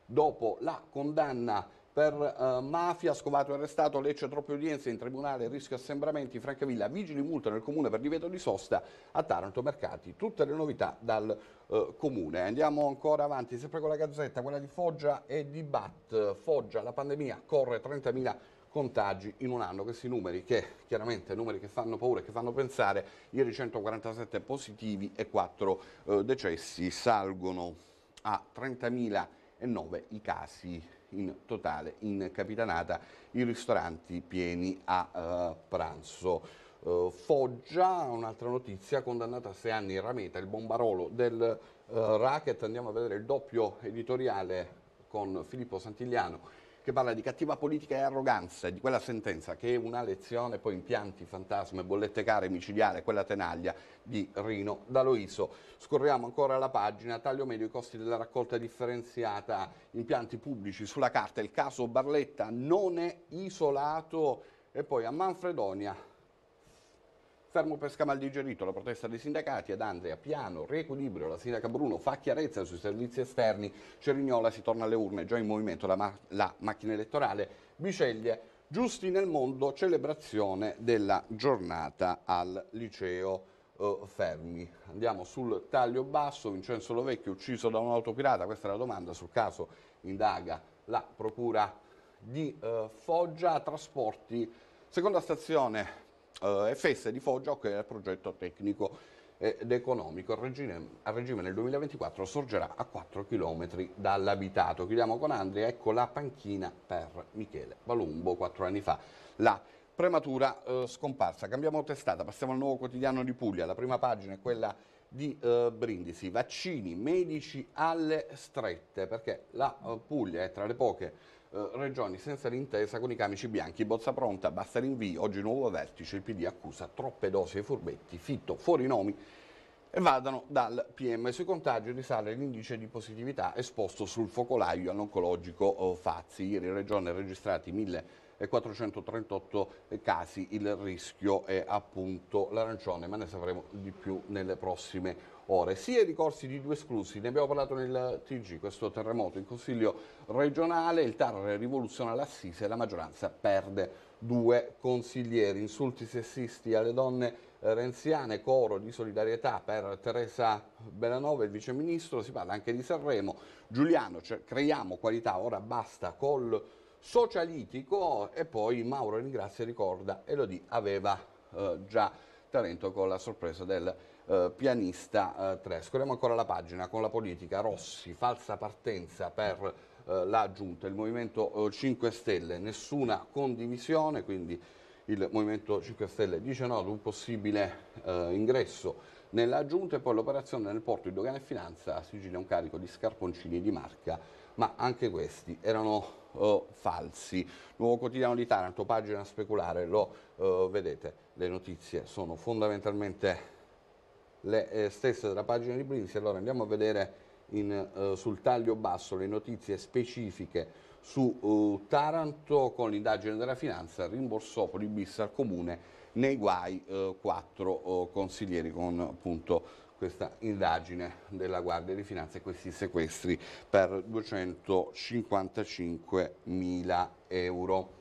dopo la condanna per eh, mafia, scovato e arrestato, Lecce troppe udienze in tribunale, rischio assembramenti, Francavilla, vigili multa nel comune per divieto di sosta, a Taranto mercati, tutte le novità dal eh, comune. Andiamo ancora avanti, sempre con la Gazzetta, quella di Foggia e di Bat. Foggia, la pandemia corre 30.000 contagi in un anno, questi numeri che chiaramente numeri che fanno paura e che fanno pensare, ieri 147 positivi e 4 eh, decessi salgono a 30.009 i casi in totale in Capitanata i ristoranti pieni a eh, pranzo. Eh, Foggia, un'altra notizia, condannata a sei anni in Rameta, il bombarolo del eh, racket, andiamo a vedere il doppio editoriale con Filippo Santigliano che parla di cattiva politica e arroganza, di quella sentenza che è una lezione poi impianti, fantasme, bollette care, micidiale, quella tenaglia di Rino D'Aloiso. Scorriamo ancora la pagina, taglio medio i costi della raccolta differenziata, impianti pubblici sulla carta, il caso Barletta non è isolato e poi a Manfredonia Fermo pesca maldigerito, la protesta dei sindacati ad Andrea, piano, riequilibrio, la sindaca Bruno fa chiarezza sui servizi esterni, Cerignola si torna alle urne, già in movimento la, ma la macchina elettorale, Biceglie, giusti nel mondo, celebrazione della giornata al liceo. Uh, fermi. Andiamo sul taglio basso, Vincenzo Lovecchio ucciso da un'autopirata, questa è la domanda, sul caso indaga la procura di uh, Foggia, trasporti, seconda stazione eh, FS di Foggia che è il progetto tecnico ed economico al regime, al regime, nel 2024 sorgerà a 4 km dall'abitato. Chiudiamo con Andrea, ecco la panchina per Michele Balumbo, 4 anni fa. La prematura eh, scomparsa. Cambiamo testata, passiamo al nuovo quotidiano di Puglia. La prima pagina è quella di eh, Brindisi. Vaccini, medici alle strette, perché la eh, Puglia è tra le poche eh, regioni senza l'intesa con i camici bianchi, bozza pronta, basta rinvii, oggi nuovo vertice, il PD accusa troppe dosi ai furbetti, fitto, fuori nomi e vadano dal PM. Sui contagi risale l'indice di positività esposto sul focolaio all'oncologico eh, Fazzi. Ieri in regione registrati 1438 casi, il rischio è appunto l'arancione, ma ne sapremo di più nelle prossime ore ore, sia i ricorsi di due esclusi, ne abbiamo parlato nel TG, questo terremoto in Consiglio regionale, il TAR rivoluziona l'assise e la maggioranza perde due consiglieri, insulti sessisti alle donne renziane, coro di solidarietà per Teresa Belanova, il viceministro, si parla anche di Sanremo, Giuliano, cioè, creiamo qualità, ora basta col socialitico e poi Mauro ringrazia, ricorda, Elodie aveva eh, già talento con la sorpresa del eh, pianista 3. Eh, Scorriamo ancora la pagina con la politica. Rossi, falsa partenza per eh, la giunta, il Movimento 5 eh, Stelle, nessuna condivisione, quindi il Movimento 5 Stelle dice no ad un possibile eh, ingresso nella giunta e poi l'operazione nel porto di Dogana e Finanza sigilla un carico di scarponcini di marca, ma anche questi erano eh, falsi. Nuovo quotidiano di Taranto, pagina speculare, lo eh, vedete, le notizie sono fondamentalmente le eh, stesse della pagina di Brindisi. Allora andiamo a vedere in, eh, sul taglio basso le notizie specifiche su uh, Taranto con l'indagine della finanza, rimborsò bis al comune, nei guai eh, quattro eh, consiglieri con appunto questa indagine della Guardia di Finanza e questi sequestri per 255 mila euro.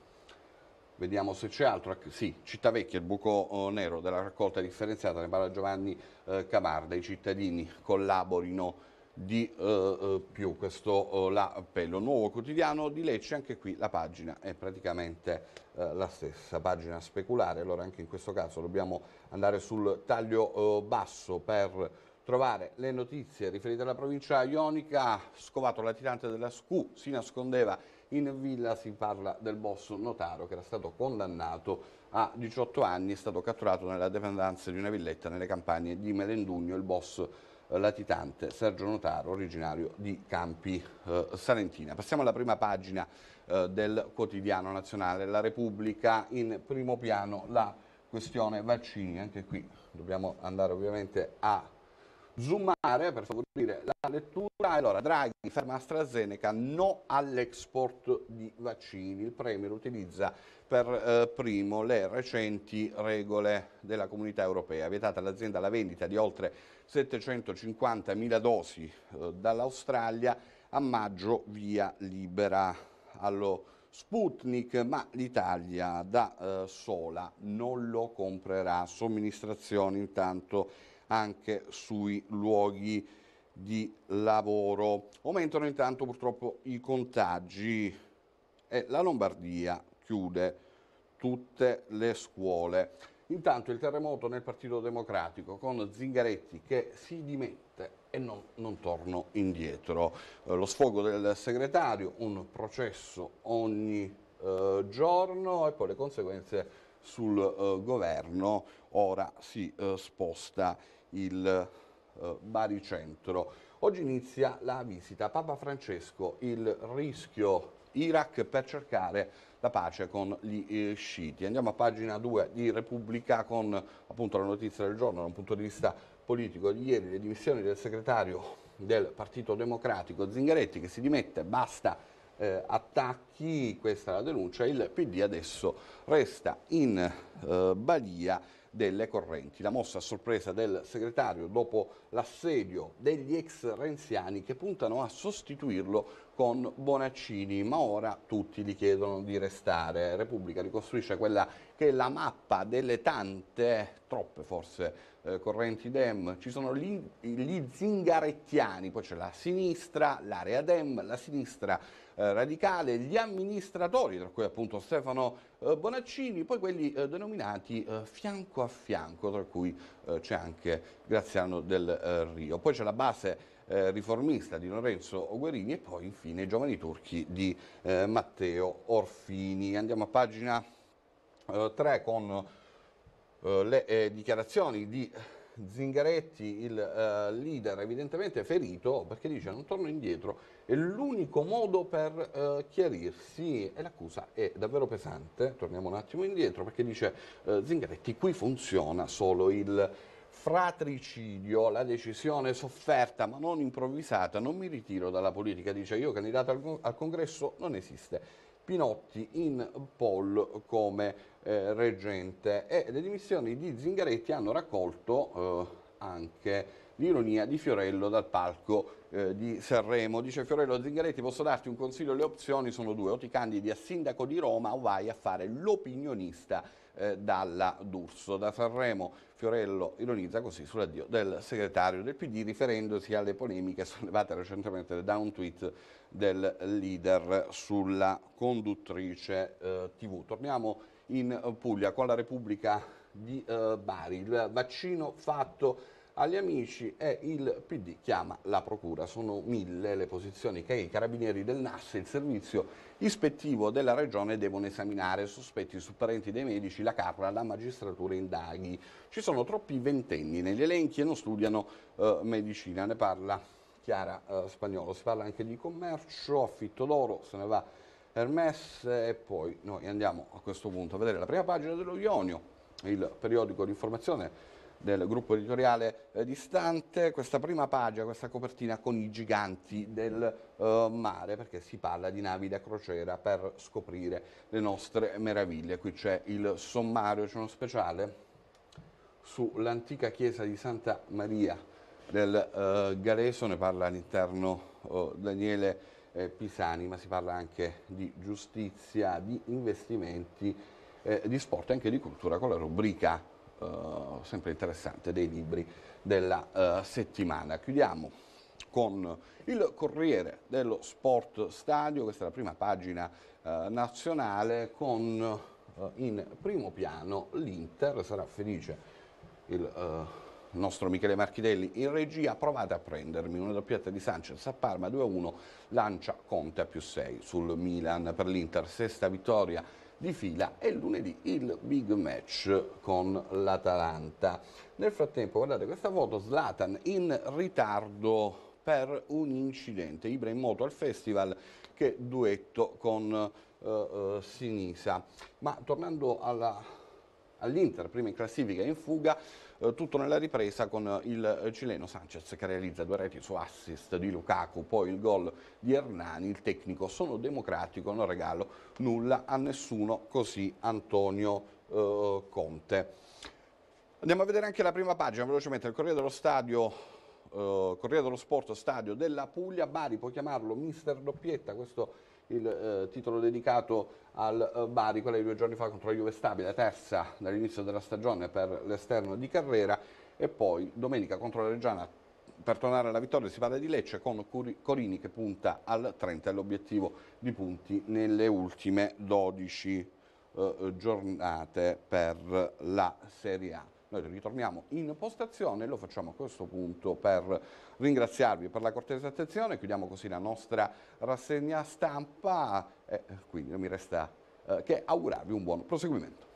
Vediamo se c'è altro. Sì, Città Vecchia, il buco eh, nero della raccolta differenziata, ne parla Giovanni eh, Camarda. I cittadini collaborino di eh, eh più questo eh, l'appello. Nuovo quotidiano di Lecce, anche qui la pagina è praticamente eh, la stessa, pagina speculare, allora anche in questo caso dobbiamo andare sul taglio basso per trovare le notizie riferite alla provincia ionica, scovato l'attirante della SCU, si nascondeva in villa si parla del boss Notaro che era stato condannato a 18 anni, è stato catturato nella dependenza di una villetta nelle campagne di Melendugno il boss eh, latitante Sergio Notaro, originario di Campi eh, Salentina. Passiamo alla prima pagina eh, del quotidiano nazionale, la Repubblica in primo piano, la questione vaccini, anche qui dobbiamo andare ovviamente a zoomare per favorire la lettura. Allora, Draghi ferma AstraZeneca, no all'export di vaccini. Il Premier utilizza per eh, primo le recenti regole della comunità europea. Vietata all'azienda la vendita di oltre 750.000 dosi eh, dall'Australia a maggio via libera allo Sputnik, ma l'Italia da eh, sola non lo comprerà. Somministrazione intanto anche sui luoghi di lavoro. Aumentano intanto purtroppo i contagi e la Lombardia chiude tutte le scuole. Intanto il terremoto nel Partito Democratico con Zingaretti che si dimette e non, non torno indietro. Eh, lo sfogo del segretario, un processo ogni eh, giorno e poi le conseguenze sul eh, governo. Ora si eh, sposta il eh, baricentro. Oggi inizia la visita Papa Francesco, il rischio Iraq per cercare la pace con gli eh, sciiti. Andiamo a pagina 2 di Repubblica con appunto la notizia del giorno da un punto di vista politico. di Ieri le dimissioni del segretario del Partito Democratico Zingaretti che si dimette, basta eh, attacchi, questa è la denuncia, il PD adesso resta in eh, balia delle correnti. La mossa a sorpresa del segretario dopo l'assedio degli ex renziani che puntano a sostituirlo con Bonaccini, ma ora tutti gli chiedono di restare. Repubblica ricostruisce quella che è la mappa delle tante, troppe forse, eh, correnti dem. Ci sono gli, gli zingarettiani, poi c'è la sinistra, l'area dem, la sinistra eh, radicale, gli amministratori, tra cui appunto Stefano eh, Bonaccini, poi quelli eh, denominati fianco a fianco, tra cui c'è anche Graziano del Rio. Poi c'è la base riformista di Lorenzo Guerini e poi infine i giovani turchi di Matteo Orfini. Andiamo a pagina 3 con le dichiarazioni di Zingaretti, il leader evidentemente ferito perché dice non torno indietro è l'unico modo per eh, chiarirsi e l'accusa è davvero pesante, torniamo un attimo indietro perché dice eh, Zingaretti qui funziona solo il fratricidio, la decisione sofferta ma non improvvisata, non mi ritiro dalla politica, dice io candidato al, al congresso non esiste. Pinotti in poll come eh, reggente e le dimissioni di Zingaretti hanno raccolto eh, anche l'ironia di Fiorello dal palco eh, di Sanremo. Dice Fiorello Zingaretti, posso darti un consiglio, le opzioni sono due, o ti candidi a sindaco di Roma o vai a fare l'opinionista eh, dalla D'Urso. Da Sanremo Fiorello ironizza così sull'addio del segretario del PD riferendosi alle polemiche sollevate recentemente da un tweet del leader sulla conduttrice eh, TV. Torniamo in Puglia con la Repubblica di eh, Bari. Il vaccino fatto agli amici e il PD chiama la procura. Sono mille le posizioni che i carabinieri del NAS e il servizio ispettivo della regione devono esaminare, sospetti su parenti dei medici, la Carra, la magistratura indaghi. Ci sono troppi ventenni negli elenchi e non studiano eh, medicina, ne parla Chiara eh, Spagnolo, si parla anche di commercio, affitto d'oro, se ne va Hermes e poi noi andiamo a questo punto a vedere la prima pagina dello Ionio, il periodico di informazione del gruppo editoriale eh, distante, questa prima pagina, questa copertina con i giganti del eh, mare, perché si parla di navi da crociera per scoprire le nostre meraviglie. Qui c'è il sommario, c'è uno speciale sull'antica chiesa di Santa Maria del eh, Galeso, ne parla all'interno oh, Daniele eh, Pisani, ma si parla anche di giustizia, di investimenti, eh, di sport e anche di cultura con la rubrica eh, sempre interessante dei libri della eh, settimana. Chiudiamo con il Corriere dello Sport Stadio, questa è la prima pagina eh, nazionale con eh, in primo piano l'Inter, sarà felice il nostro Michele Marchidelli in regia, provate a prendermi una doppietta di Sanchez a Parma 2-1, lancia Conte a più 6 sul Milan per l'Inter, sesta vittoria di fila e lunedì il big match con l'Atalanta. Nel frattempo, guardate questa foto, Zlatan in ritardo per un incidente, Ibra in moto al festival che duetto con eh, eh, Sinisa. Ma tornando all'Inter, prima in classifica in fuga, eh, tutto nella ripresa con eh, il eh, cileno Sanchez che realizza due reti su assist di Lukaku, poi il gol di Hernani, il tecnico sono democratico, non regalo nulla a nessuno, così Antonio eh, Conte. Andiamo a vedere anche la prima pagina, velocemente, il Corriere dello Stadio Uh, Corriere dello Sport, stadio della Puglia, Bari può chiamarlo mister doppietta, questo è il eh, titolo dedicato al eh, Bari, quella di due giorni fa contro la Juve Stabile, terza dall'inizio della stagione per l'esterno di Carrera e poi domenica contro la Reggiana per tornare alla vittoria si parla di Lecce con Corini che punta al 30 l'obiettivo di punti nelle ultime 12 eh, giornate per la Serie A. Noi ritorniamo in postazione e lo facciamo a questo punto per ringraziarvi per la cortese attenzione, chiudiamo così la nostra rassegna stampa e eh, quindi non mi resta eh, che augurarvi un buon proseguimento.